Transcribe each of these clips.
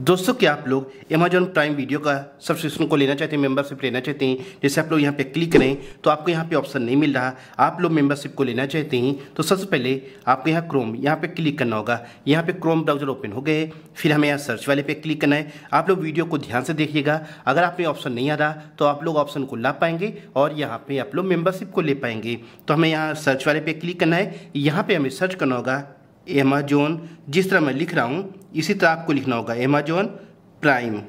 दोस्तों क्या आप लोग अमेजॉन प्राइम वीडियो का सब्सक्रिप्शन को लेना चाहते हैं मेंबरशिप लेना चाहते हैं जैसे आप लोग यहाँ पे क्लिक करें तो आपको यहाँ पे ऑप्शन नहीं मिल रहा आप लोग मेंबरशिप को लेना चाहते हैं तो सबसे पहले आपको यहाँ क्रोम यहाँ पे क्लिक करना होगा यहाँ पे क्रोम ब्राउजर ओपन हो गए फिर हमें यहाँ सर्च वाले पे क्लिक करना है आप लोग वीडियो को ध्यान से देखिएगा अगर आप में ऑप्शन नहीं आ रहा तो आप लोग ऑप्शन को ला पाएंगे और यहाँ पर आप लोग मेम्बरशिप को ले पाएंगे तो हमें यहाँ सर्च वाले पे क्लिक करना है यहाँ पर हमें सर्च करना होगा एमेजोन जिस तरह मैं लिख रहा हूँ इसी तरह आपको लिखना होगा एमेजोन प्राइम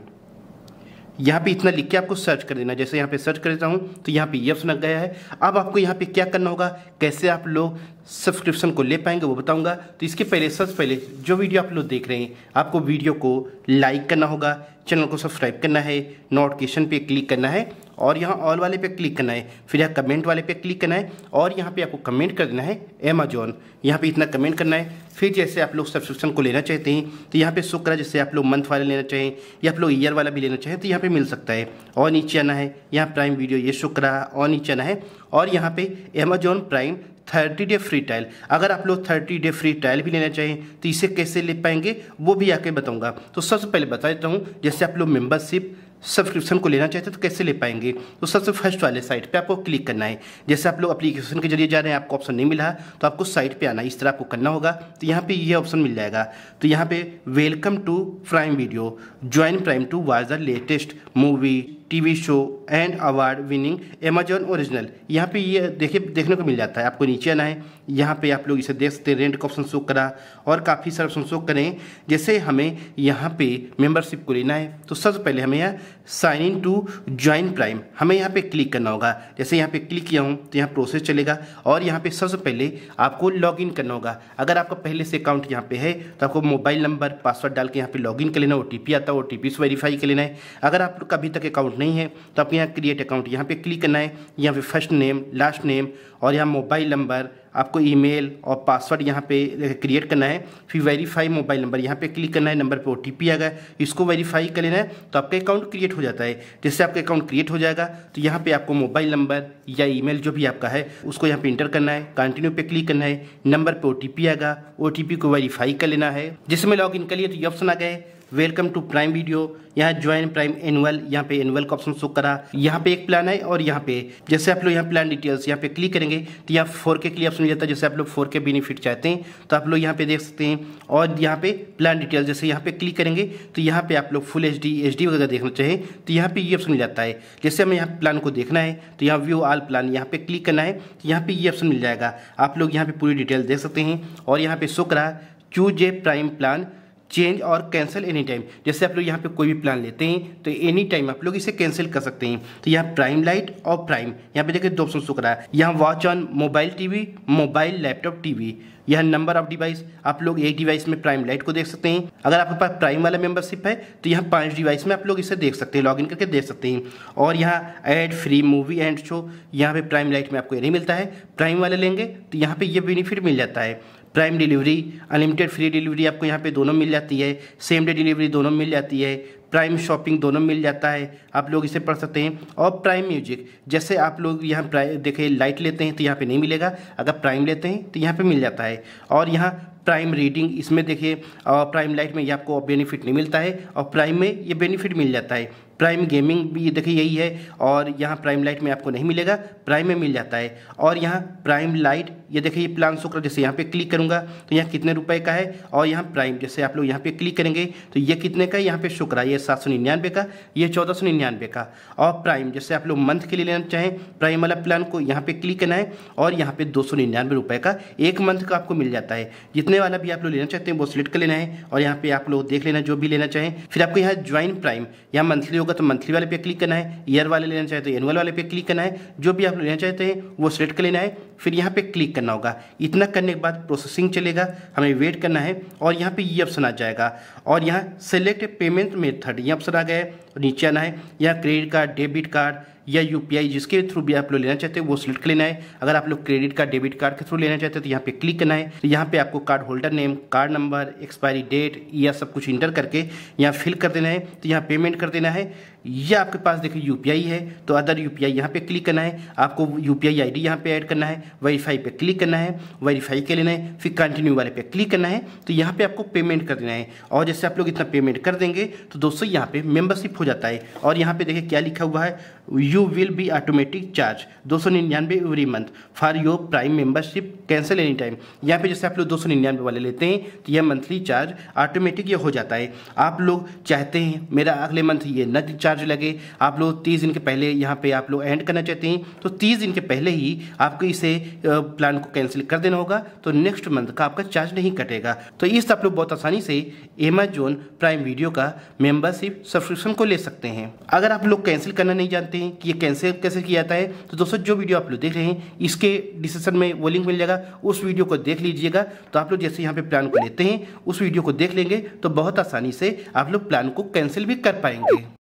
यहाँ पे इतना लिख के आपको सर्च कर देना जैसे यहाँ पे सर्च कर देता हूँ तो यहाँ पे यफ्स लग गया है अब आपको यहाँ पे क्या करना होगा कैसे आप लोग सब्सक्रिप्शन को ले पाएंगे वो बताऊंगा तो इसके पहले सबसे पहले जो वीडियो आप लोग देख रहे हैं आपको वीडियो को लाइक करना होगा चैनल को सब्सक्राइब करना है नोटिफिकेशन पे क्लिक करना है और यहाँ ऑल वाले पे क्लिक करना है फिर यहाँ कमेंट वाले पे क्लिक करना है और यहाँ पे आपको कमेंट कर देना है अमेजोन यहाँ पे इतना कमेंट करना है फिर जैसे आप लोग सब्सक्रिप्शन को लेना चाहते हैं तो यहाँ पे शुक्र जैसे आप लोग मंथ वाला लेना चाहें या आप लोग ईयर वाला भी लेना चाहें तो यहाँ पर मिल सकता है और नीचे आना है यहाँ प्राइम वीडियो ये शुक्र और नीचे आना है और यहाँ पर Amazon Prime thirty day free trial अगर आप लोग थर्टी डे फ्री ट्रायल भी लेना चाहें तो इसे कैसे ले पाएंगे वो भी आके बताऊंगा तो सबसे पहले बता देता हूँ जैसे आप लोग मेंबरशिप सब्सक्रिप्शन को लेना चाहते हैं तो कैसे ले पाएंगे तो सबसे फर्स्ट वाले साइट पे आपको क्लिक करना है जैसे आप लोग अप्लीकेशन के जरिए जा रहे हैं आपको ऑप्शन नहीं मिला तो आपको साइट पे आना इस तरह आपको करना होगा तो यहाँ पे ये ऑप्शन मिल जाएगा तो यहाँ पे welcome to Prime video join Prime to watch the latest movie TV show and award winning Amazon original यहाँ पे ये देखे देखने को मिल जाता है आपको नीचे आना है यहाँ पे आप लोग इसे देख सकते हैं रेंट का ऑप्शन शो करा और काफ़ी सारे ऑप्शन शो करें जैसे हमें यहाँ पे मेंबरशिप को लेना है तो सबसे पहले हमें यहाँ sign in to join Prime हमें यहाँ पे क्लिक करना होगा जैसे यहाँ पे क्लिक किया हूँ तो यहाँ प्रोसेस चलेगा और यहाँ पे सबसे पहले आपको लॉग इन करना होगा अगर आपका पहले से अकाउंट यहाँ पे है तो आपको मोबाइल नंबर पासवर्ड डाल के यहाँ पे लॉग इन कर लेना ओ टी पी आता है ओ टी पी से वेरीफाई कर लेना है अगर आप लोग अभी तक अकाउंट अकाउंट नहीं है तो आपको यहाँ क्रिएट अकाउंट यहाँ पे क्लिक करना है यहाँ पे फर्स्ट नेम लास्ट नेम और यहाँ मोबाइल नंबर आपको ईमेल और पासवर्ड यहाँ पे क्रिएट करना है फिर वेरीफाई मोबाइल नंबर यहाँ पे क्लिक करना है नंबर पे ओ टी आ गया इसको वेरीफाई कर लेना है तो आपका अकाउंट क्रिएट हो जाता है जिससे आपका अकाउंट क्रिएट हो जाएगा तो यहाँ पे आपको मोबाइल नंबर या ईमेल जो भी आपका है उसको यहाँ पे इंटर करना है कंटिन्यू पे क्लिक करना है नंबर पे ओ टी आ गया ओ टी पी को वेरीफाई कर लेना है जिसमें लॉग इन कर लिए तो ये ऑप्शन आ गए वेलकम टू प्राइम वीडियो यहाँ ज्वाइन प्राइम एनुअल यहाँ पे एनुअल का ऑप्शन शो करा यहाँ पे एक प्लान है और यहाँ पे जैसे आप लोग यहाँ प्लान डिटेल्स यहाँ पे क्लिक करेंगे तो यहाँ फोर के लिए ऑप्शन मिल जाता है जैसे आप लोग फोर के बेनिफिट चाहते हैं तो आप लोग यहाँ पे देख सकते हैं और यहाँ पे प्लान डिटेल्स जैसे यहाँ पे क्लिक करेंगे तो यहाँ पे आप लोग फुल एच डी वगैरह देखना चाहें तो यहाँ पे ये ऑप्शन मिल जाता है जैसे हमें यहाँ प्लान को देखना है तो यहाँ व्यू आल प्लान यहाँ पे क्लिक करना है तो यहाँ पे ये ऑप्शन मिल जाएगा आप लोग यहाँ पे पूरी डिटेल देख सकते हैं और यहाँ पे शो करा choose a Prime plan change और कैंसिल एनी टाइम जैसे आप लोग यहाँ पे कोई भी प्लान लेते हैं तो एनी टाइम आप लोग इसे कैंसिल कर सकते हैं तो यहाँ प्राइम लाइट और प्राइम यहाँ पे देखिए दो ऑप्शन सुख रहा है यहाँ watch on mobile TV mobile laptop TV यह नंबर ऑफ डिवाइस आप लोग एक डिवाइस में प्राइम लाइट को देख सकते हैं अगर आपके पास प्राइम वाला मेंबरशिप है तो यहाँ पांच डिवाइस में आप लोग इसे देख सकते हैं लॉगिन करके देख सकते हैं और यहाँ ad free movie and show यहाँ पे प्राइम लाइट में आपको ये नहीं मिलता है प्राइम वाले लेंगे तो यहाँ पे ये बेनिफिट मिल जाता है Prime delivery unlimited free delivery आपको यहाँ पे दोनों मिल जाती है सेम डे डिलीवरी दोनों मिल जाती है प्राइम शॉपिंग दोनों मिल जाता है आप लोग इसे पढ़ सकते हैं और प्राइम म्यूजिक जैसे आप लोग यहाँ देखें लाइट लेते हैं तो यहाँ पे नहीं मिलेगा अगर प्राइम लेते हैं तो यहाँ पे मिल जाता है और यहाँ प्राइम रीडिंग इसमें देखिए प्राइम लाइट में ये आपको बेनिफिट नहीं मिलता है और प्राइम में ये बेनिफिट मिल जाता है प्राइम गेमिंग भी देखिए यही है और यहाँ प्राइम लाइट में आपको नहीं मिलेगा प्राइम में मिल जाता है और यहाँ प्राइम लाइट ये देखिए प्लान शुक्र जैसे यहाँ पे क्लिक करूँगा तो यहाँ कितने रुपए का है और यहाँ प्राइम जैसे आप लोग यहाँ पे क्लिक करेंगे तो ये कितने का है यहाँ पे शुक्र ये सात सौ निन्यानवे का ये चौदह सौ निन्यानवे का और प्राइम जैसे आप लोग मंथ के लिए लेना चाहें प्राइम वाला प्लान को यहाँ पे क्लिक करना है और यहाँ पे दो सौ निन्यानवे रुपये का एक मंथ का आपको मिल जाता है जितने वाला भी आप लोग लेना चाहते हैं वो सिलेक्ट कर लेना है और यहाँ पे आप लोग देख लेना जो भी लेना चाहें फिर आपको यहाँ ज्वाइन प्राइम यहाँ मंथली होगा तो मंथली वाले पे क्लिक करना है ईयर वाले लेना चाहते तो एनुअल वाले पे क्लिक करना है जो भी आप लेना चाहते हैं वो सिलेक्ट कर लेना है फिर यहाँ पे क्लिक करना होगा इतना करने के बाद प्रोसेसिंग चलेगा हमें वेट करना है और यहाँ पे ये ऑप्शन आ जाएगा और यहाँ सेलेक्ट पेमेंट मेथड ये ऑप्शन आ गया है और नीचे आना है यहाँ क्रेडिट कार्ड डेबिट कार्ड या यूपीआई जिसके थ्रू भी आप लोग लेना चाहते हैं वो सिलेक्ट कर लेना है अगर आप लोग क्रेडिट कार्ड डेबिट कार्ड के थ्रू लेना चाहते हैं तो यहाँ पे क्लिक करना है तो यहाँ पे आपको card holder name card number expiry date या सब कुछ इंटर करके यहाँ फिल कर देना है तो यहाँ पेमेंट कर देना है ये आपके पास देखिए यूपीआई है तो अदर यूपीआई यहाँ पे क्लिक करना है आपको यूपीआई आईडी यहाँ पे ऐड करना है वेरीफाई पे क्लिक करना है वेरीफाई के लेना है फिर कंटिन्यू वाले पे क्लिक करना है तो यहाँ पे आपको पेमेंट कर देना है और जैसे आप लोग इतना पेमेंट कर देंगे तो दोस्तों यहाँ पे मेंबरशिप हो जाता है और यहाँ पे देखिए क्या लिखा हुआ है you will be automatic charge दो सौ निन्यानवे every month for your Prime membership cancel any time यहाँ पर जैसे आप लोग दो सौ निन्यानवे वाले लेते हैं तो यह मंथली चार्ज ऑटोमेटिक ये हो जाता है आप लोग चाहते हैं मेरा अगले मंथ ये न चार्ज चार्ज लगे आप लोग तीस दिन के पहले यहाँ पे आप लोग एंड करना चाहते हैं तो तीस दिन के पहले ही आपको इसे प्लान को कैंसिल कर देना होगा तो नेक्स्ट मंथ का आपका चार्ज नहीं कटेगा तो इस आप लोग बहुत आसानी से एमेजोन प्राइम वीडियो का मेंबरशिप सब्सक्रिप्शन को ले सकते हैं अगर आप लोग कैंसिल करना नहीं जानते हैं कि ये कैंसिल कैसे किया जाता है तो दोस्तों जो वीडियो आप लोग देख रहे हैं इसके डिस्क्रिप्शन में वो लिंक मिल जाएगा उस वीडियो को देख लीजिएगा तो आप लोग जैसे यहाँ पे प्लान को लेते हैं उस वीडियो को देख लेंगे तो बहुत आसानी से आप लोग प्लान को कैंसिल भी कर पाएंगे